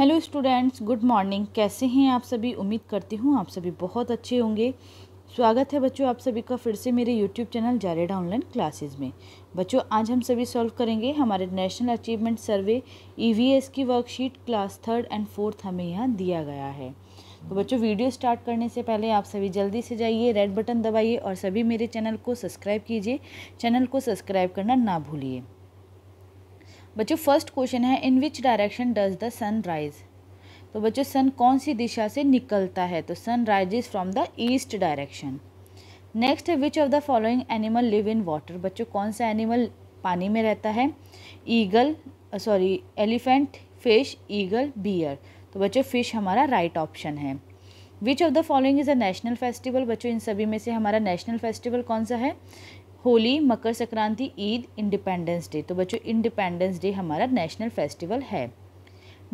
hello students good morning कैसे हैं आप सभी उम्मीद करती हूँ आप सभी बहुत अच्छे होंगे स्वागत है बच्चों आप सभी का फिर से मेरे यूट्यूब चैनल जारेडा ऑनलाइन क्लासेस में बच्चों आज हम सभी सॉल्व करेंगे हमारे नेशनल अचीवमेंट सर्वे ईवीएस की worksheet class third and fourth हमें यहाँ दिया गया है तो बच्चों वीडियो स्टार्ट करने से पहले आप सभी जल्दी से जाइए रेड बटन दबाइए और सभी मेरे चैनल को सब्सक्राइब कीजिए चैनल को सब्सक्राइब करना ना भूलिए बच्चों फर्स्ट क्वेश्चन है in which direction does the sun rise तो बच्चों सन कौन सी दिशा से निकलता है तो sun rises from the east direction next है which of the following animal live in water बच्चों कौन सा एनिमल पानी में रहता है eagle sorry elephant fish eagle bear तो बच्चों फिश हमारा राइट right ऑप्शन है which of the following is a national festival बच्चों इन सभी में से हमारा नेशनल फेस्टिवल कौन सा है होली मकर संक्रांति ईद इंडिपेंडेंस डे तो बच्चों इंडिपेंडेंस डे हमारा नेशनल फेस्टिवल है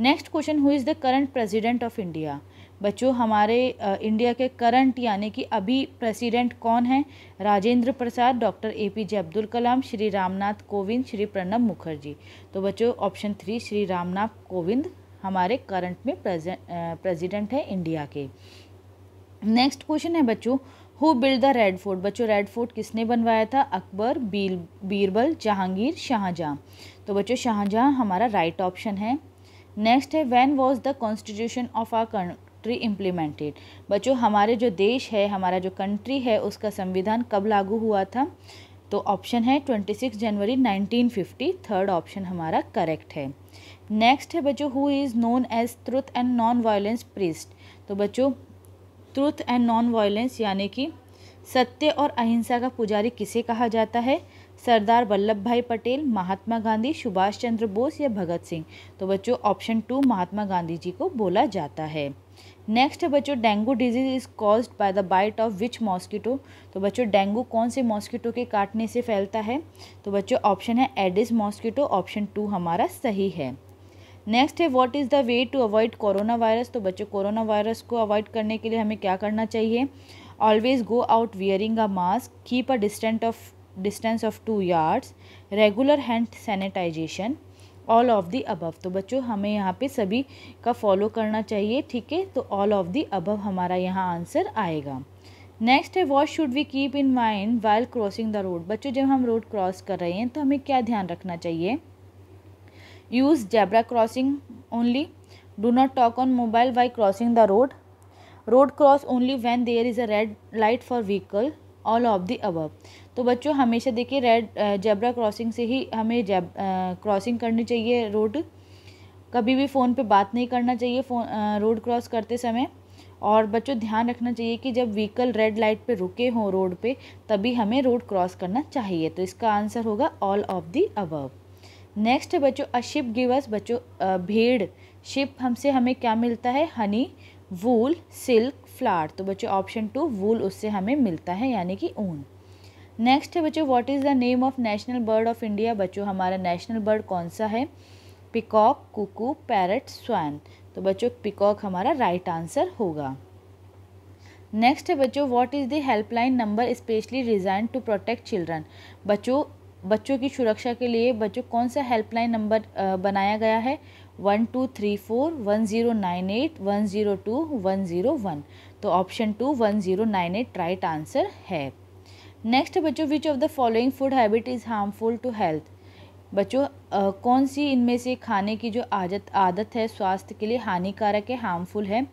next question who is the current president of India बच्चों हमारे इंडिया के करंट यानी कि अभी प्रेसिडेंट कौन है Rajendra Prasad doctor A P J Abdul Kalam Shri Ramnath Kovind Shri Pranab Mukherjee तो बच्चों ऑप्शन थ्री श्री रामनाथ कोविंद हमारे करंट में प्रेजेंट प्रेजिडेंट है इंडिया के नेक्स्ट क्वेश्चन है बच्चों who build the red fort बच्चों रेड फोर्ट किसने बनवाया था अकबर बीर बीरबल जहांगीर शाहजहाँ तो बच्चों शाहजहाँ हमारा राइट right ऑप्शन है नेक्स्ट है when was the constitution of our country implemented बच्चों हमारे जो देश है हमारा जो कंट्री है उसका संविधान कब लागू हुआ था तो ऑप्शन है six January fifty third option हमारा करेक्ट है नेक्स्ट है बच्चों who is known as truth and non violence priest तो बच्चों ट्रूथ एंड नॉन वायलेंस यानी कि सत्य और अहिंसा का पुजारी किसे कहा जाता है सरदार वल्लभ भाई पटेल महात्मा गांधी सुभाष चंद्र बोस या भगत सिंह तो बच्चों ऑप्शन टू महात्मा गांधी जी को बोला जाता है नेक्स्ट है बच्चों dengue disease is caused by the bite of which mosquito तो बच्चों डेंगू कौन से मॉस्किटो के काटने से फैलता है तो बच्चों ऑप्शन है एडिस मॉस्किटो ऑप्शन टू हमारा सही है नेक्स्ट है what is the way to avoid corona virus तो बच्चों कोरोना वायरस को अवॉइड करने के लिए हमें क्या करना चाहिए always go out wearing a mask keep a distant of distance of two yards regular hand sanitization all of the above तो बच्चों हमें यहाँ पे सभी का फॉलो करना चाहिए ठीक है तो ऑल ऑफ दी अबव हमारा यहाँ आंसर आएगा नेक्स्ट है what should we keep in mind while crossing the road बच्चों जब हम रोड क्रॉस कर रहे हैं तो हमें क्या ध्यान रखना चाहिए use zebra crossing only do not talk on mobile while crossing the road road cross only when there is a red light for vehicle all of the above तो बच्चों हमेशा देखिए रेड जेबरा क्रॉसिंग से ही हमें जेब crossing करनी चाहिए road कभी भी फ़ोन पे बात नहीं करना चाहिए फ़ोन रोड क्रॉस करते समय और बच्चों ध्यान रखना चाहिए कि जब व्हीकल रेड लाइट पे रुके हों रोड पे तभी हमें रोड क्रॉस करना चाहिए तो इसका आंसर होगा all of the above next है बच्चों अशिप गिवस बच्चों भेड़ शिप हमसे हमें क्या मिलता है हनी वूल सिल्क फ्लावर तो बच्चों ऑप्शन टू वूल उससे हमें मिलता है यानी कि ऊन नेक्स्ट है बच्चों what is the name of national bird of India बच्चों हमारा नेशनल बर्ड कौन सा है पिकॉक कुकू पैरट स्वैन तो बच्चों पिकॉक हमारा राइट आंसर होगा नेक्स्ट है बच्चों what is the helpline number specially design to protect children बच्चों बच्चों की सुरक्षा के लिए बच्चों कौन सा हेल्पलाइन नंबर बनाया गया है one two three four one zero nine eight one zero two one zero one तो option two one zero nine eight right answer है नेक्स्ट बच्चों which of the following food habit is harmful to health बच्चों कौन सी इनमें से खाने की जो आदत आदत है स्वास्थ्य के लिए हानिकारक है हार्मफुल है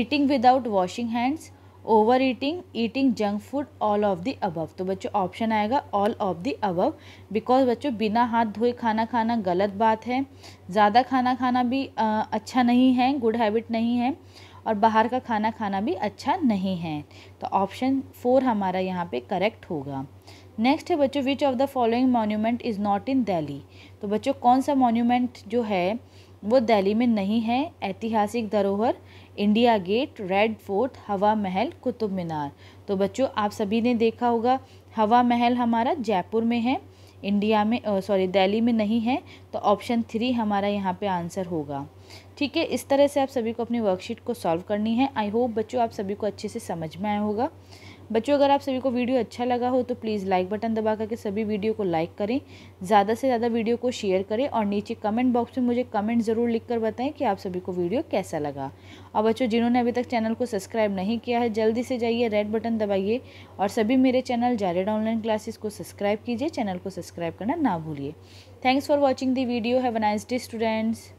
eating without washing hands over eating eating junk food all of the above तो बच्चों ऑप्शन आएगा all of the above because बच्चों बिना हाथ धोए खाना खाना गलत बात है ज़्यादा खाना खाना भी आ, अच्छा नहीं है गुड हैबिट नहीं है और बाहर का खाना खाना भी अच्छा नहीं है तो ऑप्शन फोर हमारा यहाँ पे करेक्ट होगा नेक्स्ट है बच्चों which of the following monument is not in Delhi तो बच्चों कौन सा मोन्यूमेंट जो है वो दिल्ली में नहीं है ऐतिहासिक धरोहर इंडिया गेट रेड फोर्ट हवा महल कुतुब मीनार तो बच्चों आप सभी ने देखा होगा हवा महल हमारा जयपुर में है इंडिया में सॉरी दिल्ली में नहीं है तो ऑप्शन थ्री हमारा यहाँ पे आंसर होगा ठीक है इस तरह से आप सभी को अपनी वर्कशीट को सॉल्व करनी है आई होप बच्चों आप सभी को अच्छे से समझ में आया होगा बच्चों अगर आप सभी को वीडियो अच्छा लगा हो तो प्लीज़ लाइक बटन दबा करके सभी वीडियो को लाइक करें ज़्यादा से ज़्यादा वीडियो को शेयर करें और नीचे कमेंट बॉक्स में मुझे कमेंट ज़रूर लिख कर कि आप सभी को वीडियो कैसा लगा और बच्चों जिन्होंने अभी तक चैनल को सब्सक्राइब नहीं किया है जल्दी से जाइए रेड बटन दबाइए और सभी मेरे चैनल जारेड ऑनलाइन क्लासेस को सब्सक्राइब कीजिए चैनल को सब्सक्राइब करना ना भूलिए thanks for watching the video have a nice day students